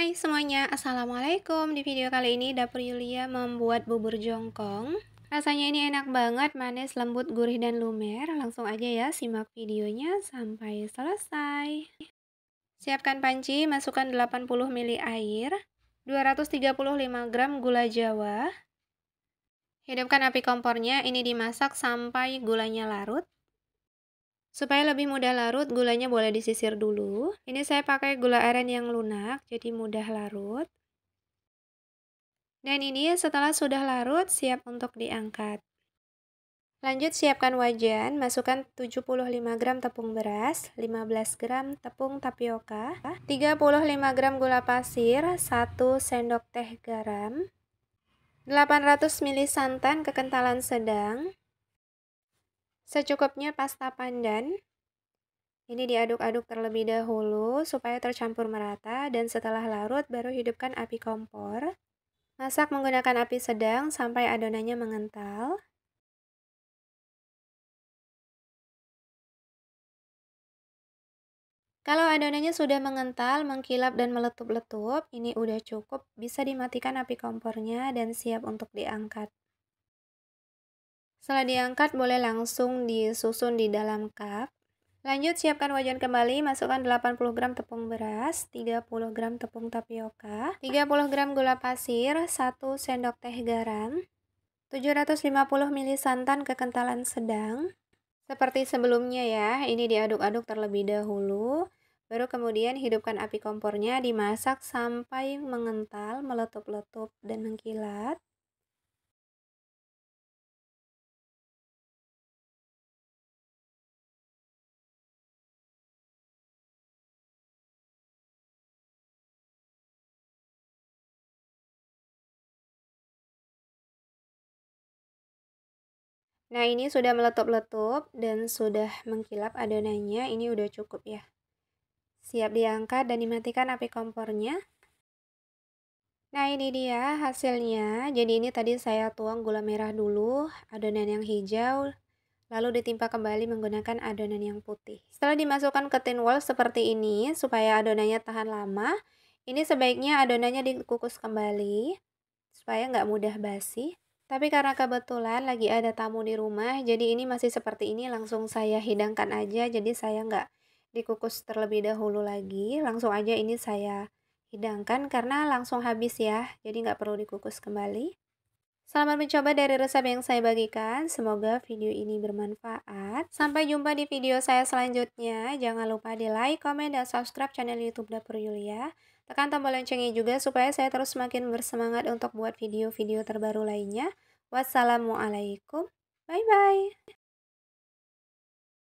Hai semuanya, Assalamualaikum Di video kali ini Dapur Yulia membuat bubur jongkong Rasanya ini enak banget, manis, lembut, gurih, dan lumer Langsung aja ya, simak videonya sampai selesai Siapkan panci, masukkan 80 ml air 235 gram gula jawa Hidupkan api kompornya, ini dimasak sampai gulanya larut Supaya lebih mudah larut, gulanya boleh disisir dulu. Ini saya pakai gula aren yang lunak, jadi mudah larut. Dan ini setelah sudah larut, siap untuk diangkat. Lanjut siapkan wajan, masukkan 75 gram tepung beras, 15 gram tepung tapioka, 35 gram gula pasir, 1 sendok teh garam, 800 ml santan kekentalan sedang, secukupnya pasta pandan. Ini diaduk-aduk terlebih dahulu supaya tercampur merata dan setelah larut baru hidupkan api kompor. Masak menggunakan api sedang sampai adonannya mengental. Kalau adonannya sudah mengental, mengkilap dan meletup-letup, ini udah cukup, bisa dimatikan api kompornya dan siap untuk diangkat. Setelah diangkat, boleh langsung disusun di dalam cup. Lanjut, siapkan wajan kembali. Masukkan 80 gram tepung beras, 30 gram tepung tapioka, 30 gram gula pasir, 1 sendok teh garam, 750 ml santan kekentalan sedang. Seperti sebelumnya ya, ini diaduk-aduk terlebih dahulu. Baru kemudian hidupkan api kompornya, dimasak sampai mengental, meletup-letup, dan mengkilat. Nah, ini sudah meletup-letup dan sudah mengkilap adonannya. Ini udah cukup ya. Siap diangkat dan dimatikan api kompornya. Nah, ini dia hasilnya. Jadi ini tadi saya tuang gula merah dulu, adonan yang hijau, lalu ditimpa kembali menggunakan adonan yang putih. Setelah dimasukkan ke tin wall seperti ini supaya adonannya tahan lama, ini sebaiknya adonannya dikukus kembali supaya nggak mudah basi. Tapi karena kebetulan lagi ada tamu di rumah, jadi ini masih seperti ini langsung saya hidangkan aja. Jadi saya nggak dikukus terlebih dahulu lagi, langsung aja ini saya hidangkan karena langsung habis ya. Jadi nggak perlu dikukus kembali. Selamat mencoba dari resep yang saya bagikan. Semoga video ini bermanfaat. Sampai jumpa di video saya selanjutnya. Jangan lupa di like, komen, dan subscribe channel YouTube Dapur Yulia. Tekan tombol loncengnya juga supaya saya terus semakin bersemangat untuk buat video-video terbaru lainnya. Wassalamualaikum. Bye-bye.